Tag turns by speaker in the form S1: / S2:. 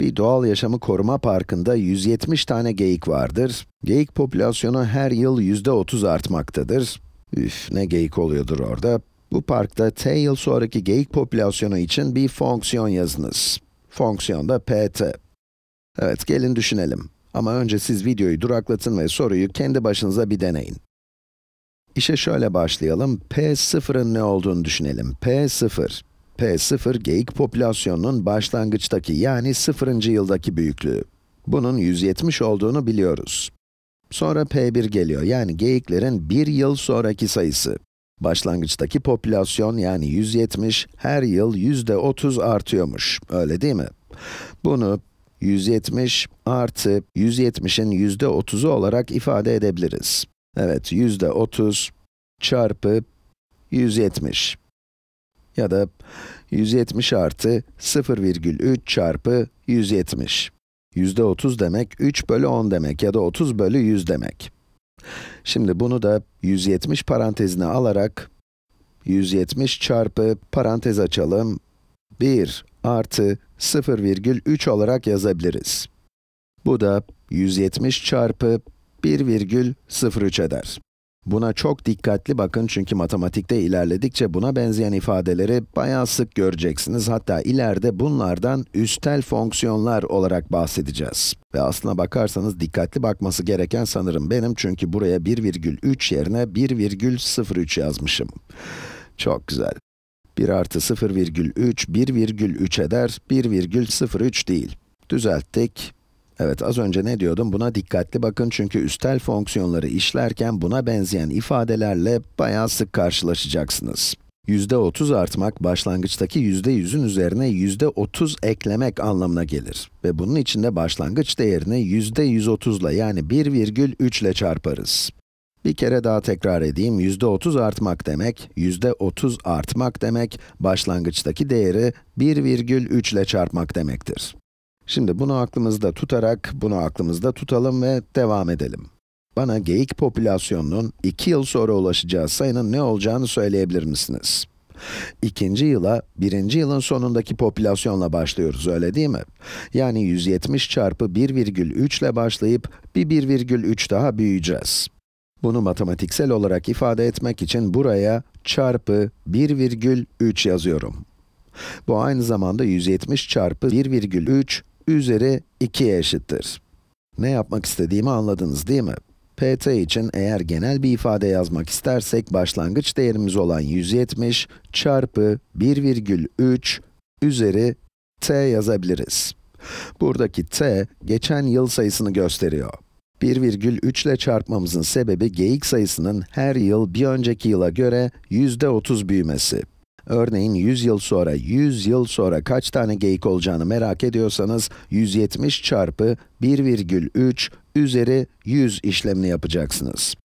S1: Bir doğal yaşamı koruma parkında 170 tane geyik vardır. Geyik popülasyonu her yıl %30 artmaktadır. Üf, ne geyik oluyordur orada. Bu parkta t yıl sonraki geyik popülasyonu için bir fonksiyon yazınız. Fonksiyon da pt. Evet, gelin düşünelim. Ama önce siz videoyu duraklatın ve soruyu kendi başınıza bir deneyin. İşe şöyle başlayalım, p sıfırın ne olduğunu düşünelim. p sıfır, P0 geyik popülasyonunun başlangıçtaki yani 0. yıldaki büyüklüğü. Bunun 170 olduğunu biliyoruz. Sonra P1 geliyor yani geyiklerin 1 yıl sonraki sayısı. Başlangıçtaki popülasyon yani 170 her yıl %30 artıyormuş. Öyle değil mi? Bunu 170 artı 170'in %30'u olarak ifade edebiliriz. Evet, %30 çarpı 170 ya da 170 artı 0,3 çarpı 170. Yüzde %30 demek 3 bölü 10 demek ya da 30 bölü 100 demek. Şimdi bunu da 170 parantezine alarak 170 çarpı parantez açalım 1 artı 0,3 olarak yazabiliriz. Bu da 170 çarpı 1,03 eder. Buna çok dikkatli bakın çünkü matematikte ilerledikçe buna benzeyen ifadeleri bayağı sık göreceksiniz. Hatta ileride bunlardan üstel fonksiyonlar olarak bahsedeceğiz. Ve aslına bakarsanız dikkatli bakması gereken sanırım benim çünkü buraya 1,3 yerine 1,03 yazmışım. Çok güzel. 1 artı 0,3, 1,3 eder, 1,03 değil. Düzelttik, Evet, az önce ne diyordum? Buna dikkatli bakın çünkü üstel fonksiyonları işlerken buna benzeyen ifadelerle bayağı sık karşılaşacaksınız. %30 artmak, başlangıçtaki %100'ün üzerine %30 eklemek anlamına gelir. Ve bunun için de başlangıç değerini %130 ile yani 1,3 ile çarparız. Bir kere daha tekrar edeyim, %30 artmak demek, %30 artmak demek, başlangıçtaki değeri 1,3 ile çarpmak demektir. Şimdi bunu aklımızda tutarak, bunu aklımızda tutalım ve devam edelim. Bana geyik popülasyonunun 2 yıl sonra ulaşacağı sayının ne olacağını söyleyebilir misiniz? İkinci yıla, birinci yılın sonundaki popülasyonla başlıyoruz, öyle değil mi? Yani 170 çarpı 1,3 ile başlayıp bir 1,3 daha büyüyeceğiz. Bunu matematiksel olarak ifade etmek için buraya çarpı 1,3 yazıyorum. Bu aynı zamanda 170 çarpı 1,3 üzeri 2'ye eşittir. Ne yapmak istediğimi anladınız değil mi? pt için eğer genel bir ifade yazmak istersek başlangıç değerimiz olan 170 çarpı 1,3 üzeri t yazabiliriz. Buradaki t, geçen yıl sayısını gösteriyor. 1,3 ile çarpmamızın sebebi geyik sayısının her yıl bir önceki yıla göre yüzde %30 büyümesi. Örneğin 100 yıl sonra, 100 yıl sonra kaç tane geyik olacağını merak ediyorsanız, 170 çarpı 1,3 üzeri 100 işlemini yapacaksınız.